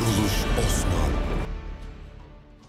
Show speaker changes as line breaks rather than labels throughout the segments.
Kuruluş Osman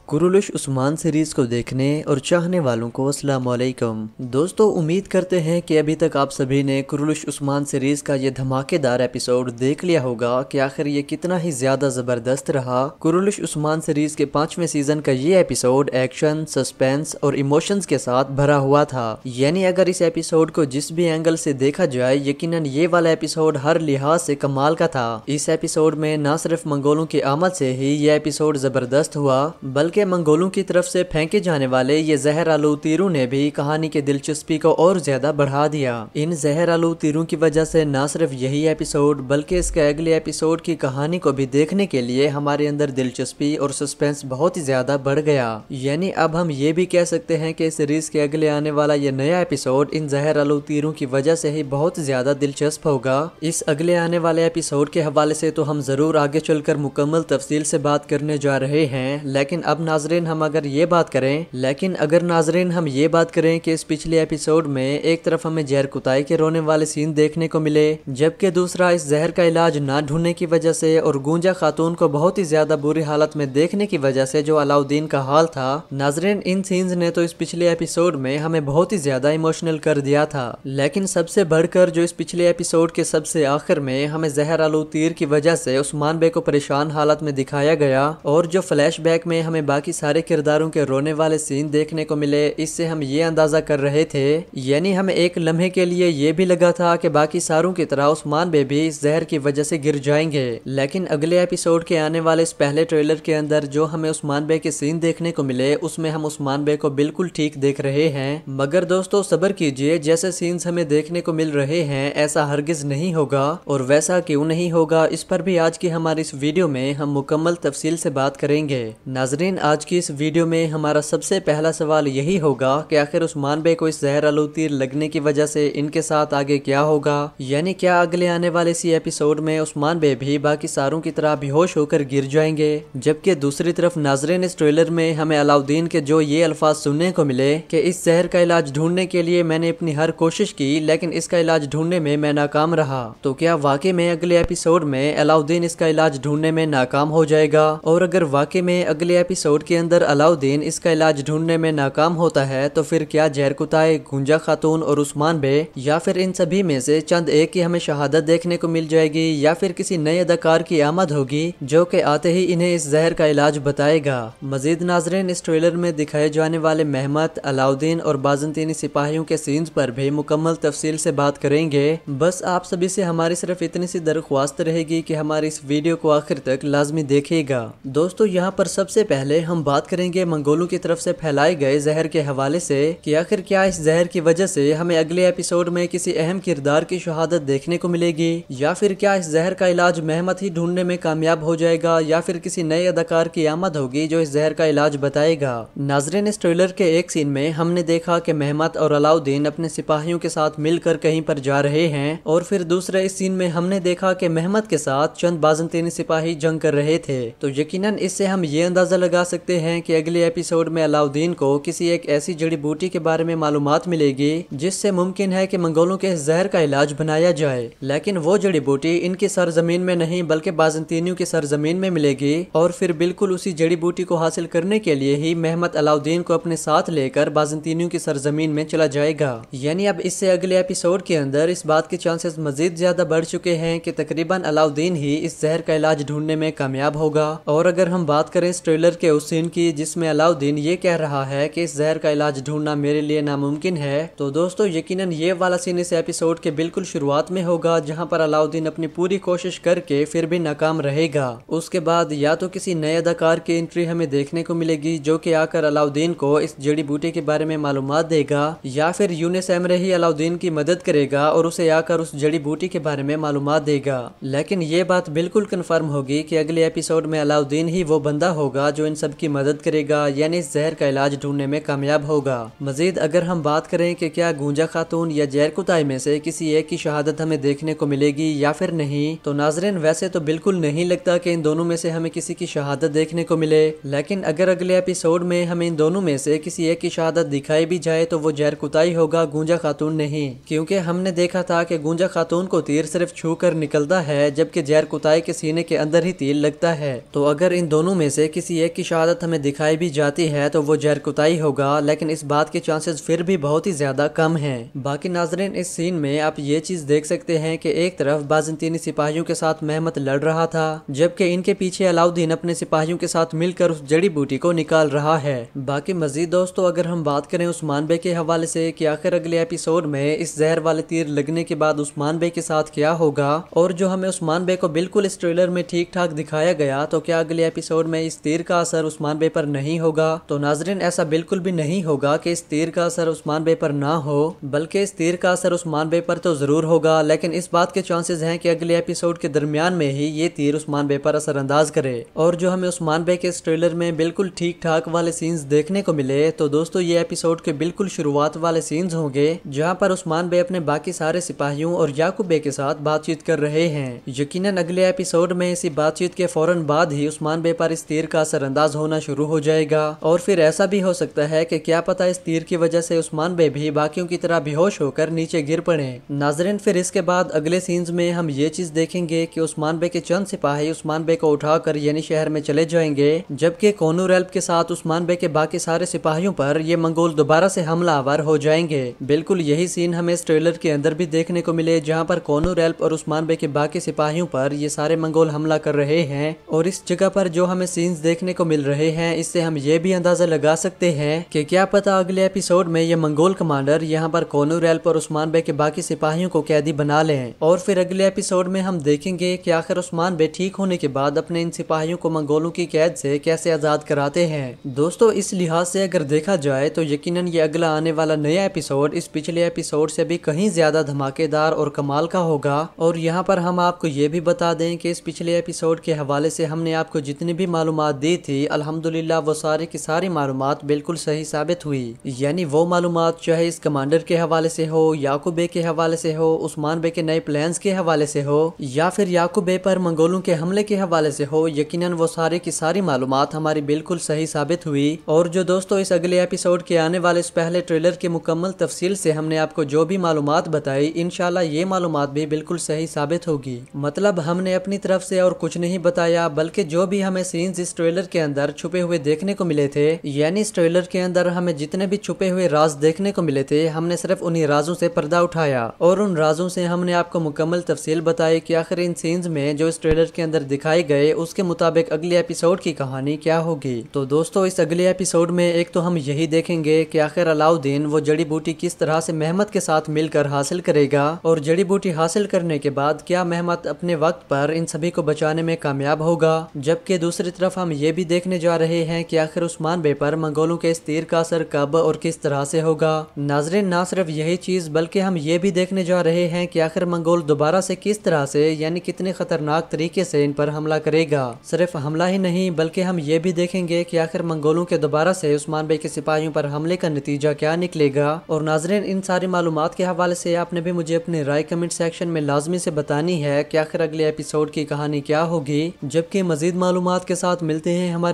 कुरुलश Usman series को देखने और चाहने वालों को असलकम दोस्तों उम्मीद करते हैं कि अभी तक आप सभी ने कुरुलश उस्मान सीरीज़ का ये धमाकेदार एपिसोड देख लिया होगा कि आखिर ये कितना ही ज़्यादा ज़बरदस्त रहा कुरुलश उस्मान सीरीज़ के पाँचवें सीज़न का ये एपिसोड एक्शन सस्पेंस और इमोशंस के साथ भरा हुआ था यानी अगर इस एपिसोड को जिस भी एंगल से देखा जाए यकीन ये वाला एपिसोड हर लिहाज से कमाल का था इस एपिसोड में न सिर्फ मंगोलों की आमद से ही यह एपिसोड ज़बरदस्त हुआ बल्कि बल्कि मंगोलों की तरफ से फेंके जाने वाले ये जहर आलू तीरों ने भी कहानी की दिलचस्पी को और ज्यादा बढ़ा दिया इन जहर आलू तीरों की वजह से न सिर्फ यही एपिसोड बल्कि इसके अगले एपिसोड की कहानी को भी देखने के लिए हमारे अंदर दिलचस्पी और सस्पेंस बहुत ही ज्यादा बढ़ गया यानी अब हम ये भी कह सकते हैं की सीरीज के अगले आने वाला ये नया एपिसोड इन जहर आलू तीरों की वजह से ही बहुत ज्यादा दिलचस्प होगा इस अगले आने वाले एपिसोड के हवाले से तो हम जरूर आगे चलकर मुकम्मल तफसील से बात करने जा रहे हैं लेकिन अब नाजरीन हम अगर ये बात करें लेकिन अगर नाजरीन हम ये बात करें कि इस पिछले एपिसोड में एक तरफ हमें जहर कुताई के रोने वाले सीन देखने को मिले जबकि दूसरा इस जहर का इलाज ना ढूंढने की वजह से और गूंजा खातून को बहुत ही ज्यादा बुरी हालत में देखने की वजह से जो अलाउद्दीन का हाल था नाजरीन इन सीन्स ने तो इस पिछले एपिसोड में हमें बहुत ही ज्यादा इमोशनल कर दिया था लेकिन सबसे बढ़कर जो इस पिछले एपिसोड के सबसे आखिर में हमें जहर आलू तीर की वजह से उस्मान बे को परेशान हालत में दिखाया गया और जो फ्लैश में हमें बाकी सारे किरदारों के रोने वाले सीन देखने को मिले इससे हम ये अंदाज़ा कर रहे थे यानी हम एक लम्हे के लिए ये भी लगा था कि बाकी सारों की तरह उस्मान बेबी इस जहर की वजह से गिर जाएंगे लेकिन अगले एपिसोड के आने वाले इस पहले ट्रेलर के अंदर जो हमें उस्मान बे के सीन देखने को मिले उसमें हम उस्मान बे को बिल्कुल ठीक देख रहे हैं मगर दोस्तों सबर कीजिए जैसे सीन्स हमें देखने को मिल रहे हैं ऐसा हरगिज नहीं होगा और वैसा क्यों नहीं होगा इस पर भी आज की हमारी इस वीडियो में हम मुकम्मल तफसील से बात करेंगे नाजरीन आज की इस वीडियो में हमारा सबसे पहला सवाल यही होगा कि आखिर उस्मान बे को इस जहर आलू तीर लगने की वजह से इनके साथ आगे क्या होगा यानी क्या अगले आने वाले इसी एपिसोड में उस्मान बे भी बाकी सारों की तरह बेहोश होकर गिर जाएंगे जबकि दूसरी तरफ नाजरेन इस ट्रेलर में हमें अलाउद्दीन के जो ये अल्फाज सुनने को मिले की इस जहर का इलाज ढूंढने के लिए मैंने अपनी हर कोशिश की लेकिन इसका इलाज ढूंढने में मैं नाकाम रहा तो क्या वाकई में अगले एपिसोड में अलाउद्दीन इसका इलाज ढूंढने में नाकाम हो जाएगा और अगर वाकई में अगले एपिसोड स्टोर के अंदर अलाउद्दीन इसका इलाज ढूंढने में नाकाम होता है तो फिर क्या जहरकुताए गुंजा खातून और उस्मान बे या फिर इन सभी में से चंद एक की हमें शहादत देखने को मिल जाएगी या फिर किसी नए अदाकार की आमद होगी जो कि आते ही इन्हें इस जहर का इलाज बताएगा मजीद नाजरेन इस ट्रेलर में दिखाए जाने वाले मेहमत अलाउद्दीन और बाजनतीनी सिपाहियों के सीन्स पर भी मुकम्मल तफसील से बात करेंगे बस आप सभी से हमारी सिर्फ इतनी सी दरख्वास्त रहेगी कि हमारे इस वीडियो को आखिर तक लाजमी देखेगा दोस्तों यहाँ पर सबसे पहले हम बात करेंगे मंगोलों की तरफ से फैलाए गए जहर के हवाले से कि आखिर क्या इस जहर की वजह से हमें अगले एपिसोड में किसी अहम किरदार की शहादत देखने को मिलेगी या फिर क्या इस जहर का इलाज मेहमत ही ढूंढने में कामयाब हो जाएगा या फिर किसी नए अदाकार की आमद होगी जो इस जहर का इलाज बताएगा नाजरेन इस ट्रेलर के एक सीन में हमने देखा कि मेहमत और अलाउद्दीन अपने सिपाहियों के साथ मिलकर कहीं पर जा रहे हैं और फिर दूसरे इस सीन में हमने देखा कि मेहमत के साथ चंद बाजनतीनी सिपाही जंग कर रहे थे तो यकीनन इससे हम ये अंदाजा लगा सकते सकते हैं कि अगले एपिसोड में अलाउद्दीन को किसी एक ऐसी जड़ी बूटी के बारे में मालूम मिलेगी जिससे मुमकिन है कि मंगोलों के इस जहर का इलाज बनाया जाए लेकिन वो जड़ी बूटी इनकी सरजमीन में नहीं बल्कि बाजनतीनियों की सरजमीन में मिलेगी और फिर बिल्कुल उसी जड़ी बूटी को हासिल करने के लिए ही मेहमद अलाउद्दीन को अपने साथ लेकर बाजनतीनियों की सरजमीन में चला जाएगा यानी अब इससे अगले एपिसोड के अंदर इस बात के चांसेस मजीद ज्यादा बढ़ चुके हैं कि तकरीबन अलाउद्दीन ही इस जहर का इलाज ढूंढने में कामयाब होगा और अगर हम बात करें इस ट्रेलर के हुसैन की जिसमें अलाउद्दीन ये कह रहा है कि इस जहर का इलाज ढूंढना मेरे लिए नामुमकिन है तो दोस्तों यकीनन ये वाला सीन इस एपिसोड के बिल्कुल शुरुआत में होगा जहाँ पर अलाउद्दीन अपनी पूरी कोशिश करके फिर भी नाकाम रहेगा उसके बाद या तो किसी नए अदाकार की एंट्री हमें देखने को मिलेगी जो की आकर अलाउद्दीन को इस जड़ी बूटी के बारे में मालूम देगा या फिर यूनिस एमरे ही अलाउद्दीन की मदद करेगा और उसे आकर उस जड़ी बूटी के बारे में मालूम देगा लेकिन ये बात बिल्कुल कन्फर्म होगी की अगले एपिसोड में अलाउद्दीन ही वो बंदा होगा जो इन सबकी मदद करेगा यानी इस जहर का इलाज ढूंढने में कामयाब होगा मजीद अगर हम बात करें कि क्या गूंजा खातून या जैर कुताई में से किसी एक की शहादत हमें देखने को मिलेगी या फिर नहीं तो नाजरन वैसे तो बिल्कुल नहीं लगता कि इन दोनों में से हमें किसी की शहादत देखने को मिले लेकिन अगर अगले एपिसोड में हमें इन दोनों में से किसी एक की शहादत दिखाई भी जाए तो वो जैर कुताई होगा गूंजा खातून नहीं क्योंकि हमने देखा था कि गूंजा खातून को तीर सिर्फ छू कर निकलता है जबकि जैर कुताई के सीने के अंदर ही तीर लगता है तो अगर इन दोनों में से किसी एक की शहादत हमें दिखाई भी जाती है तो वो जहर कुताई होगा लेकिन इस बात के चांसेस फिर भी बहुत ही ज़्यादा कम हैं बाकी नाजरीन इस सीन में आप ये चीज़ देख सकते हैं कि एक तरफ बाजनतीनी सिपाहियों के साथ मेहमत लड़ रहा था जबकि इनके पीछे अलाउद्दीन अपने सिपाहियों के साथ मिलकर उस जड़ी बूटी को निकाल रहा है बाकी मजीद दोस्तों अगर हम बात करें उस्मान बे के हवाले से कि आखिर अगले एपिसोड में इस जहर वाले तीर लगने के बाद उस्मान बे के साथ क्या होगा और जो हमें उस्मान बे को बिल्कुल इस ट्रेलर में ठीक ठाक दिखाया गया तो क्या अगले एपिसोड में इस तीर का असर असर उस्मान बे पर नहीं होगा तो नाजरीन ऐसा बिल्कुल भी नहीं होगा कि इस तीर का असर उस्मान बे पर ना हो बल्कि इस तीर का असर उस्मान बे पर तो ज़रूर होगा लेकिन इस बात के चांसेस हैं कि अगले एपिसोड के दरमियान में ही ये तीर उस्मान बे पर असरअंदाज करे और जो हमें उस्मान बे के इस ट्रेलर में बिल्कुल ठीक ठाक वाले सीन्स देखने को मिले तो दोस्तों ये एपिसोड के बिल्कुल शुरुआत वाले सीन्स होंगे जहाँ पर उस्मान बे अपने बाकी सारे सिपाहियों और याकूब बे के साथ बातचीत कर रहे हैं यकीनन अगले एपिसोड में इसी बातचीत के फौरन बाद ही उस्मान बे पर इस तीर का असरअंदाज होना शुरू हो जाएगा और फिर ऐसा भी हो सकता है कि क्या पता इस तीर की वजह से उस्मान बे भी बाकियों की तरह बेहोश होकर नीचे गिर पड़े नाजरन फिर इसके बाद अगले सीन्स में हम ये चीज देखेंगे की उस्मान बे के चंद सिपाही उस्मान बे को उठाकर यानी शहर में चले जाएंगे जबकि कोनूर एल्प के साथ उस्मान बे के बाकी सारे सिपाहियों पर ये मंगोल दोबारा से हमला आवर हो जाएंगे बिल्कुल यही सीन हमें इस ट्रेलर के अंदर भी देखने को मिले जहाँ पर कोनूर एल्प और उस्मान बे के बाकी सिपाहियों पर ये सारे मंगोल हमला कर रहे हैं और इस जगह पर जो हमें सीन्स देखने को मिल रहे हैं इससे हम ये भी अंदाज़ा लगा सकते हैं कि क्या पता अगले एपिसोड में ये मंगोल कमांडर यहाँ पर कोनू रेल्प उस्मान बे के बाकी सिपाहियों को कैदी बना ले और फिर अगले एपिसोड में हम देखेंगे की आखिर उस्मान बे ठीक होने के बाद अपने इन सिपाहियों को मंगोलों की कैद से कैसे आज़ाद कराते हैं दोस्तों इस लिहाज से अगर देखा जाए तो यकीन ये अगला आने वाला नया एपिसोड इस पिछले एपिसोड से भी कहीं ज़्यादा धमाकेदार और कमाल का होगा और यहाँ पर हम आपको ये भी बता दें कि इस पिछले एपिसोड के हवाले से हमने आपको जितनी भी मालूम दी थी अल्हम्दुलिल्लाह वो सारे की सारी मालूम बिल्कुल सही साबित हुई यानी वो मालूम चाहे इस कमांडर के हवाले से हो याकूब के हवाले से हो उस्मान बे के नए प्लान के हवाले से हो या फिर याकूब पर मंगोलों के हमले के हवाले से हो यकीन वो सारे की सारी मालूम हमारी बिल्कुल सही साबित हुई और जो दोस्तों इस अगले एपिसोड के आने वाले इस पहले ट्रेलर की मुकम्मल तफसील से हमने आपको जो भी मालूम बताई इन ये मालूम भी बिल्कुल सही साबित होगी मतलब हमने अपनी तरफ से और कुछ नहीं बताया बल्कि जो भी हमें सीन्स इस ट्रेलर के अंदर अंदर छुपे हुए देखने को मिले थे यानी इस ट्रेलर के अंदर हमें जितने भी छुपे हुए राज देखने को मिले थे हमने सिर्फ उन्हीं राजों से पर्दा उठाया और उन राजों से हमने आपको मुकम्मल तफसील बताई कि आखिर इन सीन्स में जो इस ट्रेलर के अंदर दिखाए गए उसके मुताबिक अगले एपिसोड की कहानी क्या होगी तो दोस्तों इस अगले एपिसोड में एक तो हम यही देखेंगे की आखिर अलाउद्दीन वो जड़ी बूटी किस तरह से मेहमत के साथ मिलकर हासिल करेगा और जड़ी बूटी हासिल करने के बाद क्या मेहमत अपने वक्त पर इन सभी को बचाने में कामयाब होगा जबकि दूसरी तरफ हम ये भी देख देखने जा रहे हैं कि आखिर उस्मान बे पर मंगोलों के इस तीर का असर कब और किस तरह से होगा नाजरे ना सिर्फ यही चीज़ बल्कि हम ये भी देखने जा रहे हैं कि आखिर मंगोल दोबारा से किस तरह से यानी कितने खतरनाक तरीके से इन पर हमला करेगा सिर्फ हमला ही नहीं बल्कि हम ये भी देखेंगे की आखिर मंगोलों के दोबारा से उस्मान बे के सिपाहियों पर हमले का नतीजा क्या निकलेगा और नाजरेन इन सारी मालूम के हवाले से आपने भी मुझे अपनी राय कमेंट सेक्शन में लाजमी से बतानी है की आखिर अगले एपिसोड की कहानी क्या होगी जबकि मजीद मालूम के साथ मिलते हैं हमारे